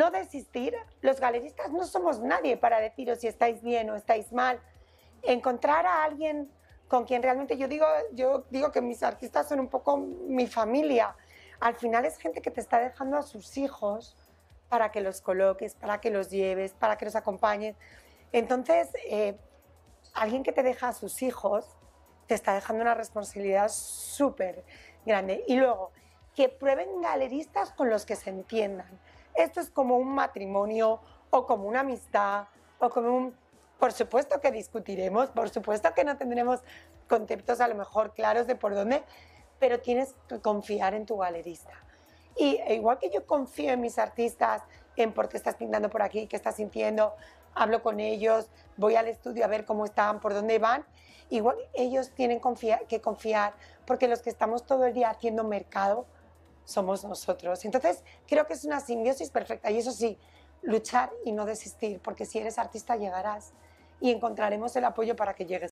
no desistir. Los galeristas no somos nadie para deciros si estáis bien o estáis mal. Encontrar a alguien con quien realmente yo digo, yo digo que mis artistas son un poco mi familia. Al final es gente que te está dejando a sus hijos para que los coloques, para que los lleves, para que los acompañes. Entonces, eh, alguien que te deja a sus hijos te está dejando una responsabilidad súper grande. Y luego, que prueben galeristas con los que se entiendan esto es como un matrimonio o como una amistad o como un... Por supuesto que discutiremos, por supuesto que no tendremos conceptos a lo mejor claros de por dónde, pero tienes que confiar en tu galerista. Y igual que yo confío en mis artistas, en por qué estás pintando por aquí, qué estás sintiendo, hablo con ellos, voy al estudio a ver cómo están, por dónde van, igual ellos tienen que confiar, porque los que estamos todo el día haciendo mercado, somos nosotros. Entonces, creo que es una simbiosis perfecta. Y eso sí, luchar y no desistir, porque si eres artista llegarás y encontraremos el apoyo para que llegues.